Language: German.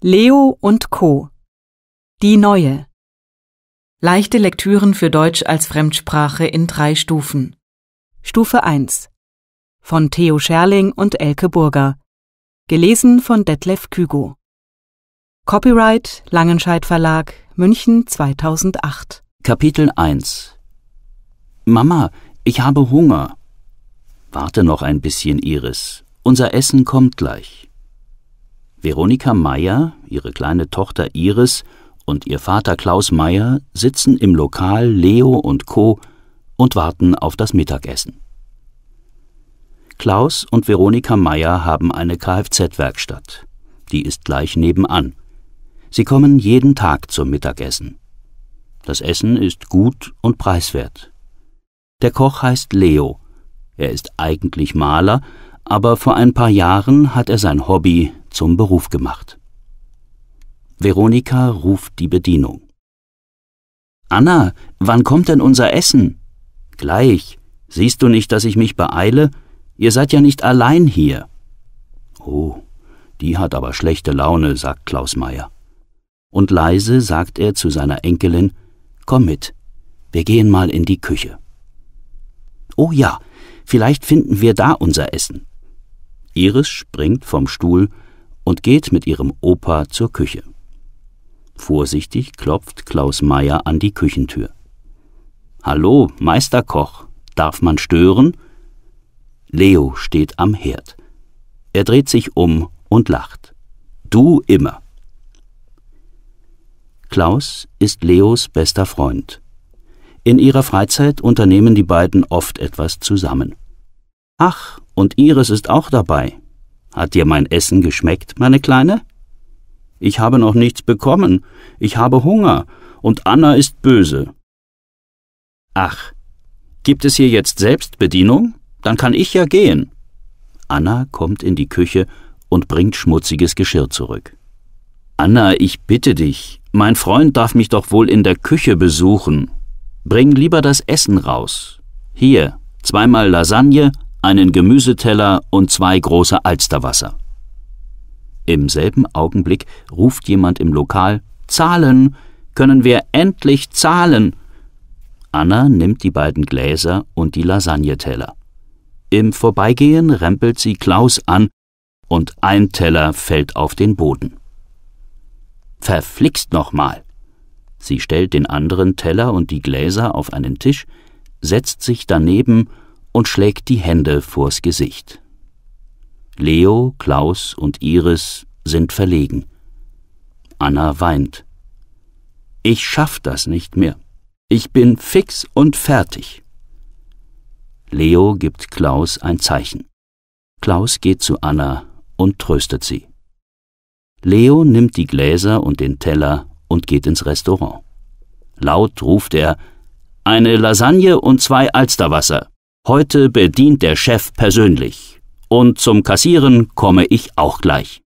Leo und Co. Die Neue. Leichte Lektüren für Deutsch als Fremdsprache in drei Stufen. Stufe 1. Von Theo Scherling und Elke Burger. Gelesen von Detlef Kügo. Copyright Langenscheid Verlag, München 2008. Kapitel 1. Mama, ich habe Hunger. Warte noch ein bisschen, Iris. Unser Essen kommt gleich. Veronika Meyer, ihre kleine Tochter Iris und ihr Vater Klaus Meyer sitzen im Lokal Leo und Co. und warten auf das Mittagessen. Klaus und Veronika Meyer haben eine Kfz-Werkstatt. Die ist gleich nebenan. Sie kommen jeden Tag zum Mittagessen. Das Essen ist gut und preiswert. Der Koch heißt Leo. Er ist eigentlich Maler, aber vor ein paar Jahren hat er sein Hobby zum Beruf gemacht. Veronika ruft die Bedienung. Anna, wann kommt denn unser Essen? Gleich. Siehst du nicht, dass ich mich beeile? Ihr seid ja nicht allein hier. Oh, die hat aber schlechte Laune, sagt Klaus Meier. Und leise sagt er zu seiner Enkelin, Komm mit, wir gehen mal in die Küche. Oh ja, vielleicht finden wir da unser Essen. Iris springt vom Stuhl und geht mit ihrem Opa zur Küche. Vorsichtig klopft Klaus Meier an die Küchentür. Hallo, Meisterkoch, darf man stören? Leo steht am Herd. Er dreht sich um und lacht. Du immer. Klaus ist Leos bester Freund. In ihrer Freizeit unternehmen die beiden oft etwas zusammen. Ach, und Iris ist auch dabei, hat dir mein Essen geschmeckt, meine Kleine? Ich habe noch nichts bekommen, ich habe Hunger, und Anna ist böse. Ach, gibt es hier jetzt Selbstbedienung? Dann kann ich ja gehen. Anna kommt in die Küche und bringt schmutziges Geschirr zurück. Anna, ich bitte dich, mein Freund darf mich doch wohl in der Küche besuchen. Bring lieber das Essen raus. Hier, zweimal Lasagne, einen Gemüseteller und zwei große Alsterwasser. Im selben Augenblick ruft jemand im Lokal Zahlen. Können wir endlich zahlen? Anna nimmt die beiden Gläser und die Lasagneteller. Im Vorbeigehen rempelt sie Klaus an und ein Teller fällt auf den Boden. Verflixt nochmal! Sie stellt den anderen Teller und die Gläser auf einen Tisch, setzt sich daneben und schlägt die Hände vors Gesicht. Leo, Klaus und Iris sind verlegen. Anna weint. Ich schaff das nicht mehr. Ich bin fix und fertig. Leo gibt Klaus ein Zeichen. Klaus geht zu Anna und tröstet sie. Leo nimmt die Gläser und den Teller und geht ins Restaurant. Laut ruft er Eine Lasagne und zwei Alsterwasser. Heute bedient der Chef persönlich. Und zum Kassieren komme ich auch gleich.